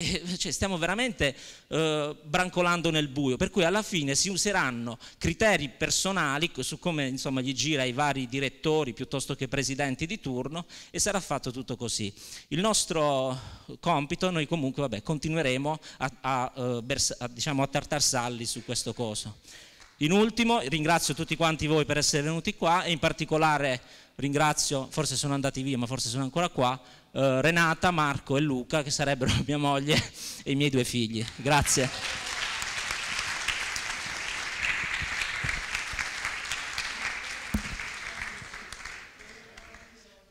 Eh, cioè, stiamo veramente eh, brancolando nel buio, per cui alla fine si useranno criteri personali su come insomma, gli gira i vari direttori piuttosto che presidenti di turno e sarà fatto tutto così. Il nostro compito, noi comunque vabbè, continueremo a, a, eh, a, a diciamo, tartarsalli su questo coso. In ultimo ringrazio tutti quanti voi per essere venuti qua e in particolare ringrazio, forse sono andati via ma forse sono ancora qua, eh, Renata, Marco e Luca, che sarebbero mia moglie e i miei due figli. Grazie.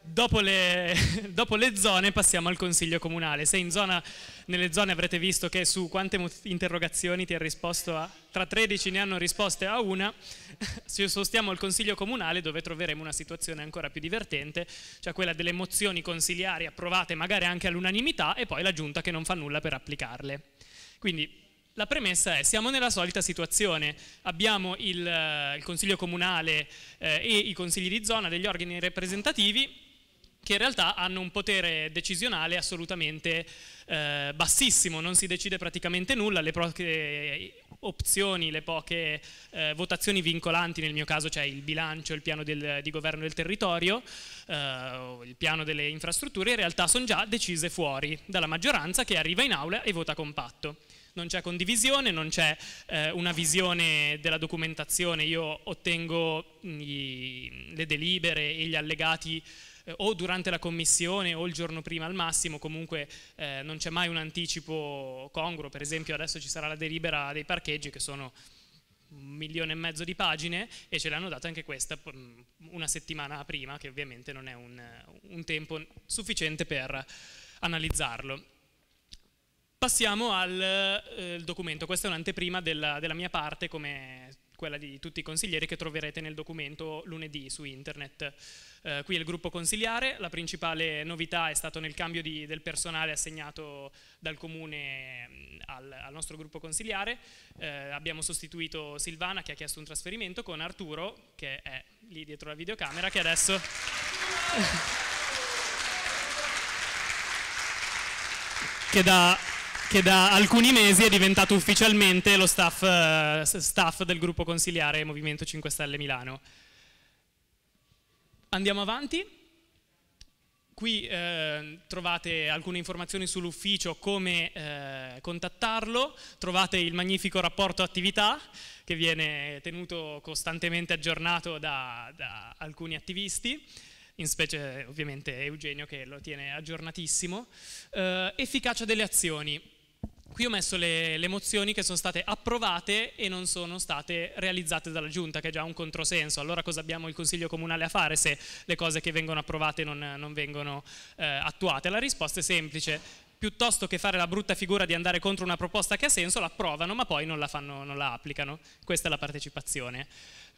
Dopo le, dopo le, zone passiamo al consiglio comunale. Sei in zona nelle zone avrete visto che su quante interrogazioni ti ha risposto a... Tra 13 ne hanno risposte a una, se sostiamo il Consiglio Comunale dove troveremo una situazione ancora più divertente, cioè quella delle mozioni consiliari approvate magari anche all'unanimità e poi la Giunta che non fa nulla per applicarle. Quindi la premessa è siamo nella solita situazione, abbiamo il, eh, il Consiglio Comunale eh, e i Consigli di zona degli organi rappresentativi che in realtà hanno un potere decisionale assolutamente eh, bassissimo, non si decide praticamente nulla, le poche eh, opzioni, le poche eh, votazioni vincolanti, nel mio caso c'è cioè il bilancio, il piano del, di governo del territorio, eh, il piano delle infrastrutture, in realtà sono già decise fuori dalla maggioranza che arriva in aula e vota compatto non c'è condivisione, non c'è eh, una visione della documentazione, io ottengo mm, gli, le delibere e gli allegati eh, o durante la commissione o il giorno prima al massimo, comunque eh, non c'è mai un anticipo congruo, per esempio adesso ci sarà la delibera dei parcheggi che sono un milione e mezzo di pagine e ce l'hanno data anche questa mm, una settimana prima, che ovviamente non è un, eh, un tempo sufficiente per analizzarlo. Passiamo al eh, documento, questa è un'anteprima della, della, mia parte come quella di tutti i consiglieri che troverete nel documento lunedì su internet eh, qui è il gruppo consigliare, la principale novità è stato nel cambio di, del personale assegnato dal comune mm, al, al nostro gruppo consigliare. eh, abbiamo sostituito Silvana che ha chiesto un trasferimento con Arturo che è lì dietro la videocamera che adesso... che da che da alcuni mesi è diventato ufficialmente lo staff, eh, staff del gruppo consigliare Movimento 5 Stelle Milano. Andiamo avanti. Qui eh, trovate alcune informazioni sull'ufficio, come eh, contattarlo, trovate il magnifico rapporto attività che viene tenuto costantemente aggiornato da, da alcuni attivisti, in specie ovviamente Eugenio che lo tiene aggiornatissimo. Eh, efficacia delle azioni qui ho messo le, le, mozioni che sono state approvate e non sono state realizzate dalla Giunta, che è già un controsenso. Allora cosa abbiamo il Consiglio Comunale a fare se le cose che vengono approvate non, non vengono eh, attuate? La risposta è semplice. Piuttosto che fare la brutta figura di andare contro una proposta che ha senso, la approvano ma poi non la, fanno, non la applicano. Questa è la partecipazione.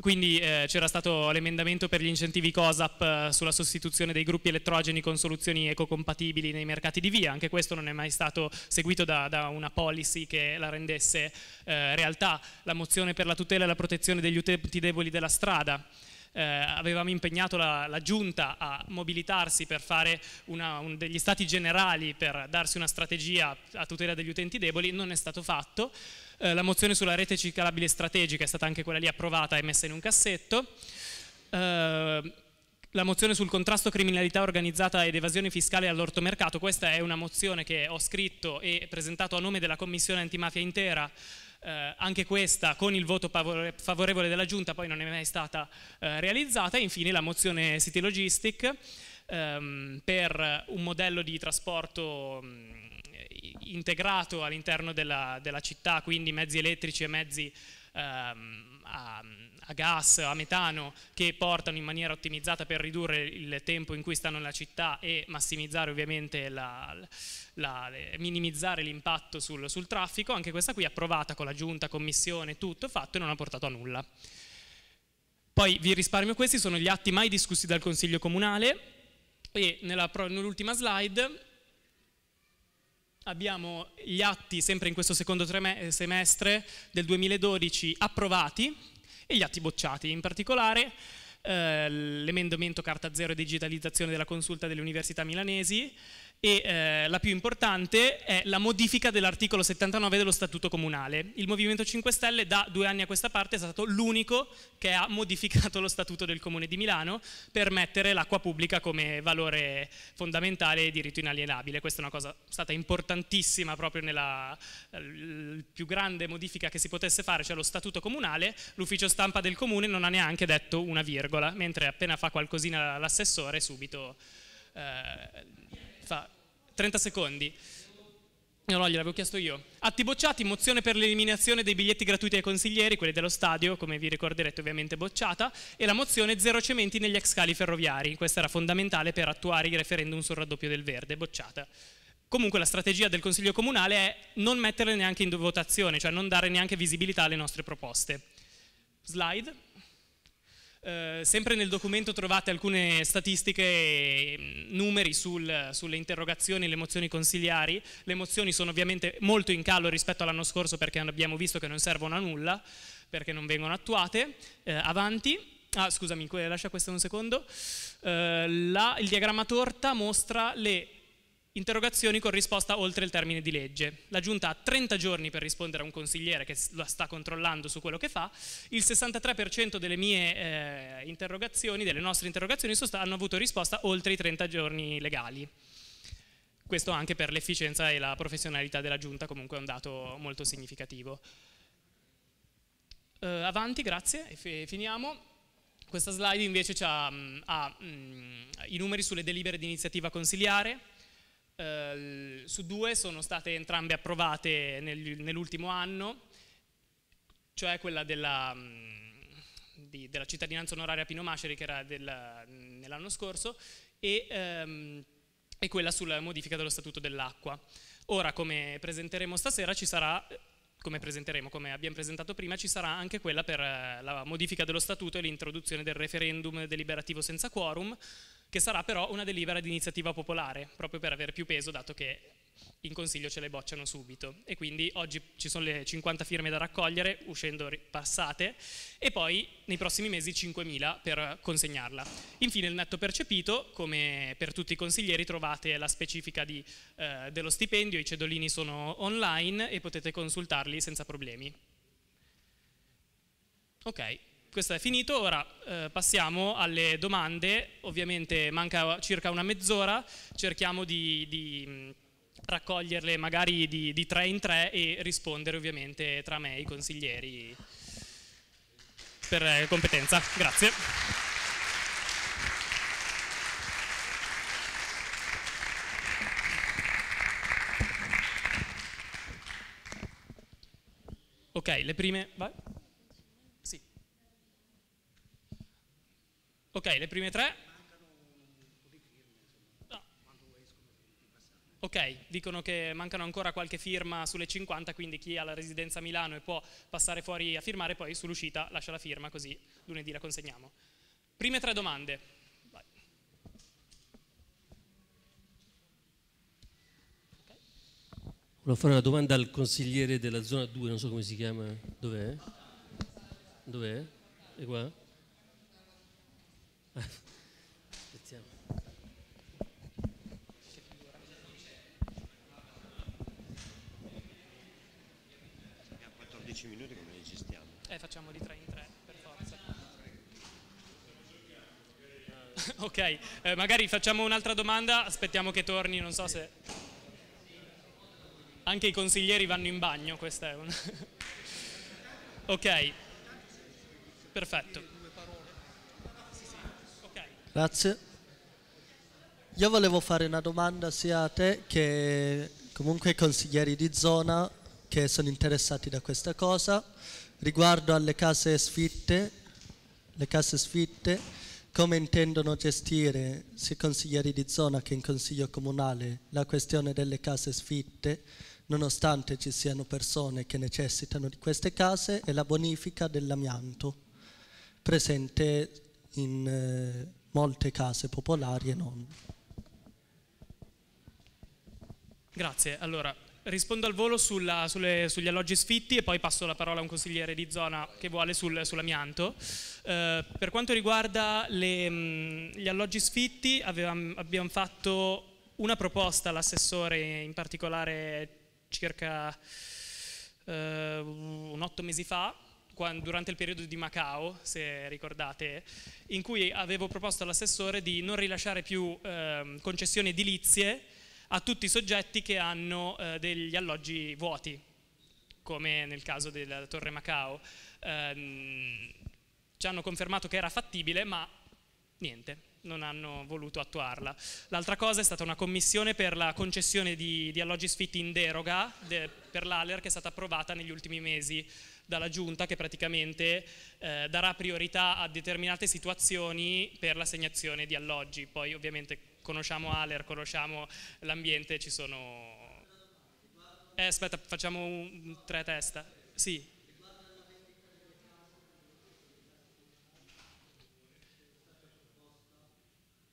Quindi eh, c'era stato l'emendamento per gli incentivi COSAP eh, sulla sostituzione dei gruppi elettrogeni con soluzioni ecocompatibili nei mercati di via, anche questo non è mai stato seguito da, da una policy che la rendesse eh, realtà. La mozione per la tutela e la protezione degli utenti deboli della strada eh, avevamo impegnato la, la, giunta a mobilitarsi per fare una, un, degli stati generali per darsi una strategia a tutela degli utenti deboli, non è stato fatto. Eh, la mozione sulla rete ciclabile strategica è stata anche quella lì approvata e messa in un cassetto. Eh, la mozione sul contrasto criminalità organizzata ed evasione fiscale all'ortomercato, questa è una mozione che ho scritto e presentato a nome della Commissione antimafia intera eh, anche questa con il voto favorevole della Giunta poi non è mai stata eh, realizzata, e infine la mozione City Logistic ehm, per un modello di trasporto mh, mm, integrato all'interno della, della, città, quindi mezzi elettrici e mezzi ehm, a, a gas, a metano, che portano in maniera ottimizzata per ridurre il tempo in cui stanno nella città e massimizzare ovviamente la, la, minimizzare l'impatto sul, sul traffico, anche questa qui approvata con la giunta, commissione, tutto fatto e non ha portato a nulla. Poi vi risparmio questi, sono gli atti mai discussi dal Consiglio Comunale e nell'ultima slide abbiamo gli atti sempre in questo secondo semestre del 2012 approvati e gli atti bocciati. In particolare eh, l'emendamento Carta Zero e digitalizzazione della consulta delle università milanesi, e eh, la più importante è la modifica dell'articolo 79 dello Statuto Comunale. Il Movimento 5 Stelle da due anni a questa parte è stato l'unico che ha modificato lo Statuto del Comune di Milano per mettere l'acqua pubblica come valore fondamentale e diritto inalienabile. Questa è una cosa stata importantissima proprio nella più grande modifica che si potesse fare, cioè lo Statuto Comunale, l'ufficio stampa del Comune non ha neanche detto una virgola, mentre appena fa qualcosina l'assessore subito... Eh, fa 30 secondi. No, no, gliel'avevo chiesto io. Atti bocciati, mozione per l'eliminazione dei biglietti gratuiti ai consiglieri, quelli dello stadio, come vi ricorderete ovviamente bocciata, e la mozione zero cementi negli ex cali ferroviari, questa era fondamentale per attuare il referendum sul raddoppio del verde, bocciata. Comunque la strategia del Consiglio Comunale è non metterle neanche in votazione, cioè non dare neanche visibilità alle nostre proposte. Slide. Eh, sempre nel documento trovate alcune statistiche e mm, numeri sul, sulle interrogazioni e le mozioni consigliari. Le mozioni sono ovviamente molto in calo rispetto all'anno scorso perché abbiamo visto che non servono a nulla, perché non vengono attuate. Eh, avanti. Ah, scusami, lascia questo un secondo. Eh, la, il diagramma torta mostra le interrogazioni con risposta oltre il termine di legge. La Giunta ha 30 giorni per rispondere a un consigliere che lo sta controllando su quello che fa, il 63% delle mie eh, interrogazioni, delle nostre interrogazioni, hanno avuto risposta oltre i 30 giorni legali. Questo anche per l'efficienza e la professionalità della Giunta, comunque è un dato molto significativo. Eh, avanti, grazie, e finiamo. Questa slide invece ha, mm, ha mh, mm, i numeri sulle delibere di iniziativa consiliare, eh, su due sono state entrambe approvate nel, nell'ultimo anno, cioè quella della, mm, di, della cittadinanza onoraria Pino Masceri che era mm, nell'anno scorso e, ehm, e quella sulla modifica dello statuto dell'acqua. Ora, come presenteremo stasera, ci sarà come presenteremo, come abbiamo presentato prima, ci sarà anche quella per eh, la modifica dello statuto e l'introduzione del referendum deliberativo senza quorum, che sarà però una delibera di iniziativa popolare, proprio per avere più peso, dato che in consiglio ce le bocciano subito e quindi oggi ci sono le 50 firme da raccogliere uscendo passate e poi nei prossimi mesi 5.000 per consegnarla. Infine il netto percepito, come per tutti i consiglieri trovate la specifica di, eh, dello stipendio, i cedolini sono online e potete consultarli senza problemi. Ok, questo è finito, ora eh, passiamo alle domande, ovviamente manca circa una mezz'ora, cerchiamo di, di, mm, raccoglierle magari di, di tre in tre e rispondere ovviamente tra me e i consiglieri per eh, competenza. Grazie. Ok, le prime... Vai. Ok, le prime tre? No. Ok, dicono che mancano ancora qualche firma sulle 50, quindi chi ha la residenza a Milano e può passare fuori a firmare, poi sull'uscita lascia la firma, così lunedì la consegniamo. Prime tre domande. Vai. Volevo fare una domanda al consigliere della zona 2, non so come si chiama, dov'è? Dov'è? È qua? Aspettiamo. Abbiamo 14 minuti come li gestiamo. Eh, facciamo di 3 in 3 per forza. ok, eh, magari facciamo un'altra domanda, aspettiamo che torni, non so se... Anche i consiglieri vanno in bagno, questa è una... ok, perfetto. Grazie. Io volevo fare una domanda sia a te che comunque ai consiglieri di zona che sono interessati da questa cosa riguardo alle case sfitte, le case sfitte, come intendono gestire sia consiglieri di zona che in consiglio comunale la questione delle case sfitte nonostante ci siano persone che necessitano di queste case e la bonifica dell'amianto presente in... Eh, molte case popolari e non. Grazie, allora rispondo al volo sulla, sulle, sugli alloggi sfitti e poi passo la parola a un consigliere di zona che vuole sul, sull'amianto. Eh, per quanto riguarda le, gli alloggi sfitti avevamo, abbiamo fatto una proposta all'assessore in particolare circa eh, un otto mesi fa quando, durante il periodo di Macao, se ricordate, in cui avevo proposto all'assessore di non rilasciare più eh, concessioni edilizie a tutti i soggetti che hanno eh, degli alloggi vuoti, come nel caso della Torre Macao. Eh, ci hanno confermato che era fattibile, ma niente, non hanno voluto attuarla. L'altra cosa è stata una commissione per la concessione di, di alloggi sfitti in deroga de, per l'ALER che è stata approvata negli ultimi mesi dalla giunta che praticamente eh, darà priorità a determinate situazioni per l'assegnazione di alloggi. Poi ovviamente conosciamo Aler, conosciamo l'ambiente, ci sono... Eh, aspetta, facciamo un, tre testa. Sì.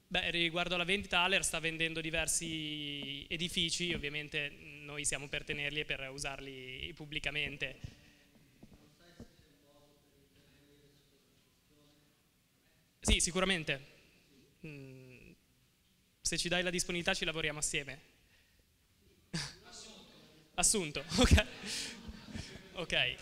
Beh, riguardo alla vendita, Aller sta vendendo diversi edifici, ovviamente noi siamo per tenerli e per usarli pubblicamente. Sì, sicuramente. Mm, se ci dai la disponibilità ci lavoriamo assieme. Assunto, ok. Ok.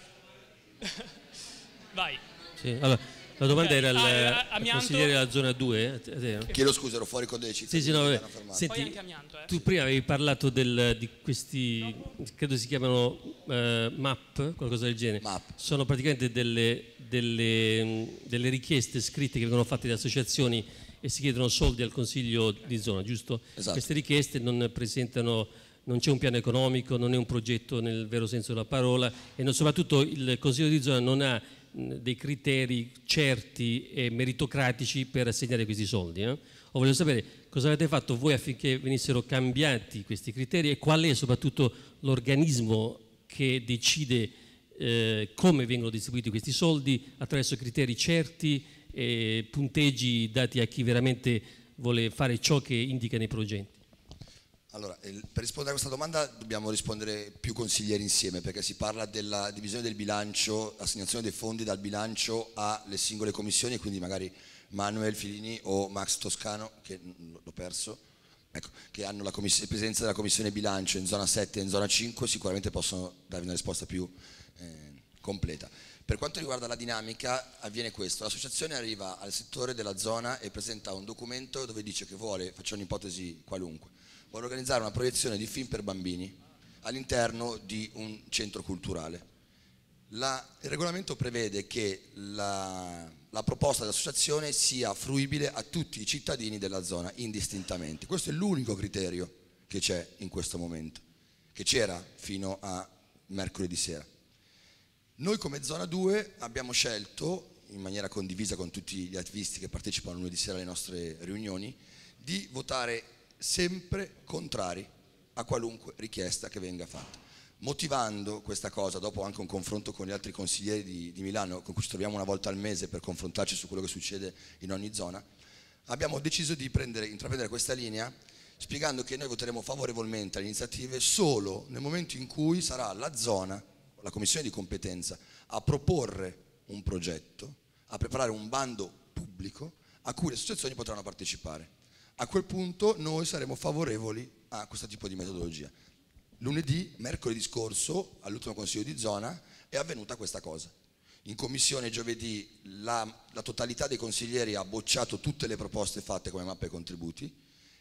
Vai. Sì, allora. La domanda era al, ah, eh, consigliere della zona 2. Eh, Chiedo scusa, ero fuori con dei cittadini. Sì, sì, no, Senti, amianto, eh. tu prima avevi parlato del, di questi, credo si chiamano eh, MAP, qualcosa del genere. MAP. Sono praticamente delle, delle, delle, richieste scritte che vengono fatte da associazioni e si chiedono soldi al consiglio di zona, giusto? Esatto. Queste richieste non presentano non c'è un piano economico, non è un progetto nel vero senso della parola e non, soprattutto il Consiglio di zona non ha dei criteri certi e meritocratici per assegnare questi soldi. No? Eh? O voglio sapere cosa avete fatto voi affinché venissero cambiati questi criteri e qual è soprattutto l'organismo che decide eh, come vengono distribuiti questi soldi attraverso criteri certi e punteggi dati a chi veramente vuole fare ciò che indica nei progetti. Allora, per rispondere a questa domanda dobbiamo rispondere più consiglieri insieme perché si parla della divisione del bilancio, assegnazione dei fondi dal bilancio alle singole commissioni quindi magari Manuel Filini o Max Toscano, che l'ho perso, ecco, che hanno la presenza della commissione bilancio in zona 7 e in zona 5 sicuramente possono darvi una risposta più eh, completa. Per quanto riguarda la dinamica avviene questo, l'associazione arriva al settore della zona e presenta un documento dove dice che vuole, faccio un'ipotesi qualunque, vuole organizzare una proiezione di film per bambini all'interno di un centro culturale. La, il regolamento prevede che la, la proposta dell'associazione sia fruibile a tutti i cittadini della zona indistintamente. Questo è l'unico criterio che c'è in questo momento, che c'era fino a mercoledì sera. Noi come zona 2 abbiamo scelto, in maniera condivisa con tutti gli attivisti che partecipano lunedì sera alle nostre riunioni, di votare sempre contrari a qualunque richiesta che venga fatta. Motivando questa cosa, dopo anche un confronto con gli altri consiglieri di, di Milano, con cui ci troviamo una volta al mese per confrontarci su quello che succede in ogni zona, abbiamo deciso di prendere, intraprendere questa linea spiegando che noi voteremo favorevolmente alle iniziative solo nel momento in cui sarà la zona, la commissione di competenza, a proporre un progetto, a preparare un bando pubblico a cui le associazioni potranno partecipare a quel punto noi saremo favorevoli a questo tipo di metodologia. Lunedì, mercoledì scorso, all'ultimo consiglio di zona, è avvenuta questa cosa. In commissione giovedì la, la totalità dei consiglieri ha bocciato tutte le proposte fatte come mappe e contributi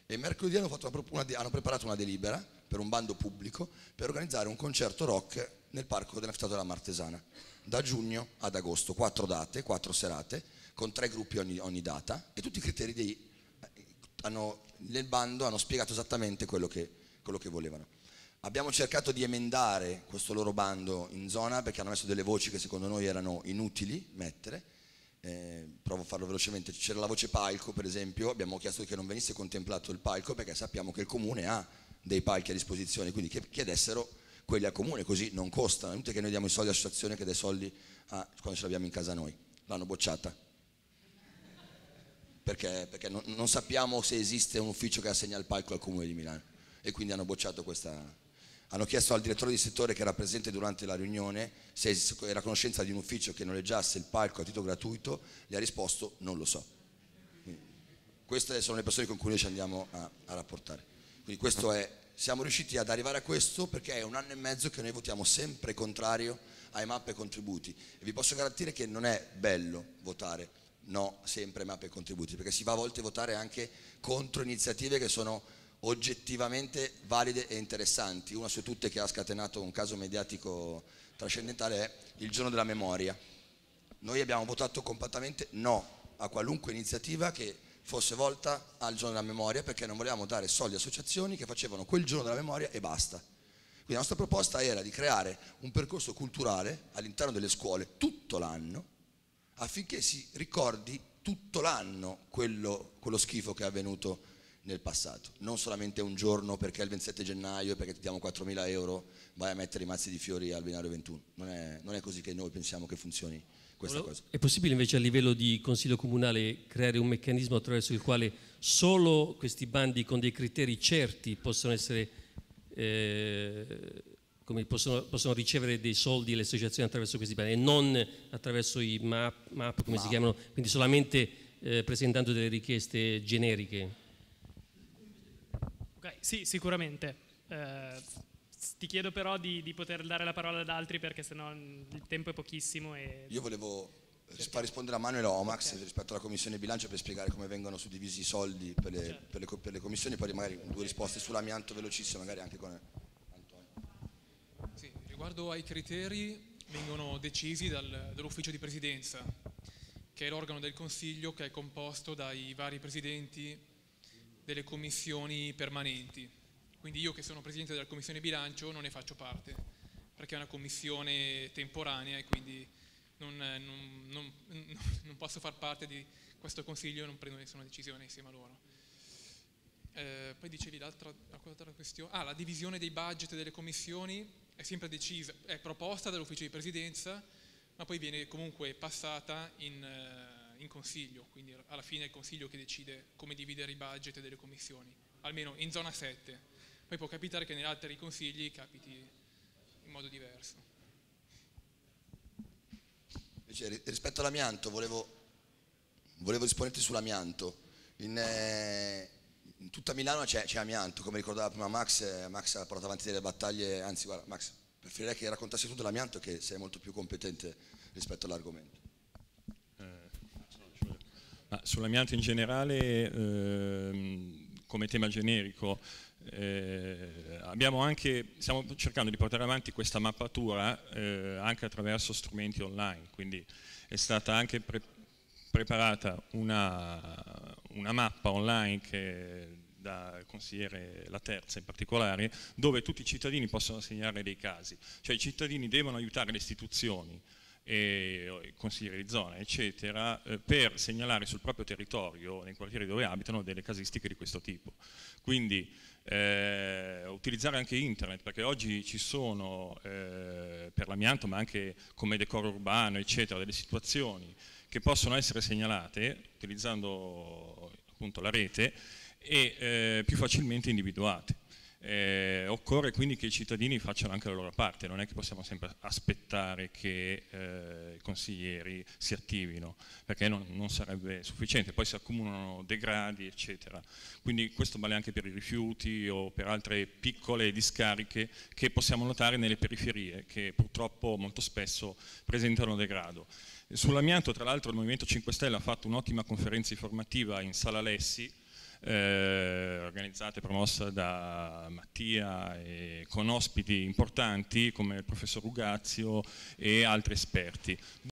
e mercoledì hanno, una, hanno preparato una delibera per un bando pubblico per organizzare un concerto rock nel parco della città della Martesana da giugno ad agosto, quattro date, quattro serate, con tre gruppi ogni, ogni data e tutti i criteri dei hanno, nel bando hanno spiegato esattamente quello che, quello che volevano. Abbiamo cercato di emendare questo loro bando in zona perché hanno messo delle voci che secondo noi erano inutili mettere, eh, provo a farlo velocemente, c'era la voce palco per esempio, abbiamo chiesto che non venisse contemplato il palco perché sappiamo che il comune ha dei palchi a disposizione, quindi che chiedessero quelli al comune, così non costano, è inutile che noi diamo i soldi all'associazione che dai soldi a, quando ce l'abbiamo in casa noi, l'hanno bocciata perché, perché non, non, sappiamo se esiste un ufficio che assegna il palco al Comune di Milano e quindi hanno bocciato questa... Hanno chiesto al direttore di settore che era presente durante la riunione se era a conoscenza di un ufficio che noleggiasse il palco a titolo gratuito, gli ha risposto non lo so. Quindi, queste sono le persone con cui noi ci andiamo a, a rapportare. Quindi questo è, siamo riusciti ad arrivare a questo perché è un anno e mezzo che noi votiamo sempre contrario ai mappe e contributi. E vi posso garantire che non è bello votare no sempre ma per contributi, perché si va a volte a votare anche contro iniziative che sono oggettivamente valide e interessanti. Una su tutte che ha scatenato un caso mediatico trascendentale è il giorno della memoria. Noi abbiamo votato compattamente no a qualunque iniziativa che fosse volta al giorno della memoria perché non volevamo dare soldi a associazioni che facevano quel giorno della memoria e basta. Quindi la nostra proposta era di creare un percorso culturale all'interno delle scuole tutto l'anno affinché si ricordi tutto l'anno quello, quello schifo che è avvenuto nel passato, non solamente un giorno perché è il 27 gennaio e perché ti diamo 4.000 euro vai a mettere i mazzi di fiori al binario 21, non è, non è così che noi pensiamo che funzioni questa Volevo, cosa. È possibile invece a livello di Consiglio Comunale creare un meccanismo attraverso il quale solo questi bandi con dei criteri certi possono essere... Eh, come possono, possono, ricevere dei soldi le associazioni attraverso questi piani e non attraverso i map, map come wow. si chiamano, quindi solamente eh, presentando delle richieste generiche. Okay, sì, sicuramente. Eh, ti chiedo però di, di, poter dare la parola ad altri perché sennò il tempo è pochissimo. Io volevo certo. rispondere a Manuel Omax okay. rispetto alla commissione bilancio per spiegare come vengono suddivisi i soldi per le, certo. per le, per le commissioni, poi magari due risposte sull'amianto velocissimo, magari anche con Riguardo ai criteri, vengono decisi dal, dall'ufficio di presidenza, che è l'organo del Consiglio che è composto dai vari presidenti delle commissioni permanenti. Quindi io che sono presidente della commissione bilancio non ne faccio parte, perché è una commissione temporanea e quindi non, non, non, non posso far parte di questo Consiglio e non prendo nessuna decisione insieme a loro. Eh, poi dicevi l'altra, questione, ah, la divisione dei budget delle commissioni è sempre decisa, è proposta dall'ufficio di presidenza, ma poi viene comunque passata in, eh, in consiglio, quindi alla fine è il consiglio che decide come dividere i budget delle commissioni, almeno in zona 7. Poi può capitare che negli altri consigli capiti in modo diverso. Invece, rispetto all'amianto, volevo, volevo risponderti sull'amianto. In, eh in tutta Milano c'è, amianto, come ricordava prima Max, eh, Max ha portato avanti delle battaglie, anzi guarda Max, preferirei che raccontassi tu dell'amianto che sei molto più competente rispetto all'argomento. Eh, sull'amianto in generale, eh, come tema generico, eh, anche, stiamo cercando di portare avanti questa mappatura eh, anche attraverso strumenti online, quindi è stata anche pre preparata una, una mappa online che da consigliere La Terza in particolare, dove tutti i cittadini possono segnare dei casi, cioè i cittadini devono aiutare le istituzioni e consiglieri di zona eccetera eh, per segnalare sul proprio territorio nei quartieri dove abitano delle casistiche di questo tipo quindi eh, utilizzare anche internet perché oggi ci sono eh, per l'amianto ma anche come decoro urbano eccetera delle situazioni che possono essere segnalate utilizzando appunto la rete e eh, più facilmente individuate. Eh, occorre quindi che i cittadini facciano anche la loro parte, non è che possiamo sempre aspettare che eh, i consiglieri si attivino, perché non, non, sarebbe sufficiente, poi si accumulano degradi eccetera. Quindi questo vale anche per i rifiuti o per altre piccole discariche che possiamo notare nelle periferie, che purtroppo molto spesso presentano degrado. Sull'amianto, tra l'altro, il Movimento 5 Stelle ha fatto un'ottima conferenza informativa in Sala Lessi, eh, organizzata e promossa da Mattia, e con ospiti importanti come il professor Rugazio e altri esperti.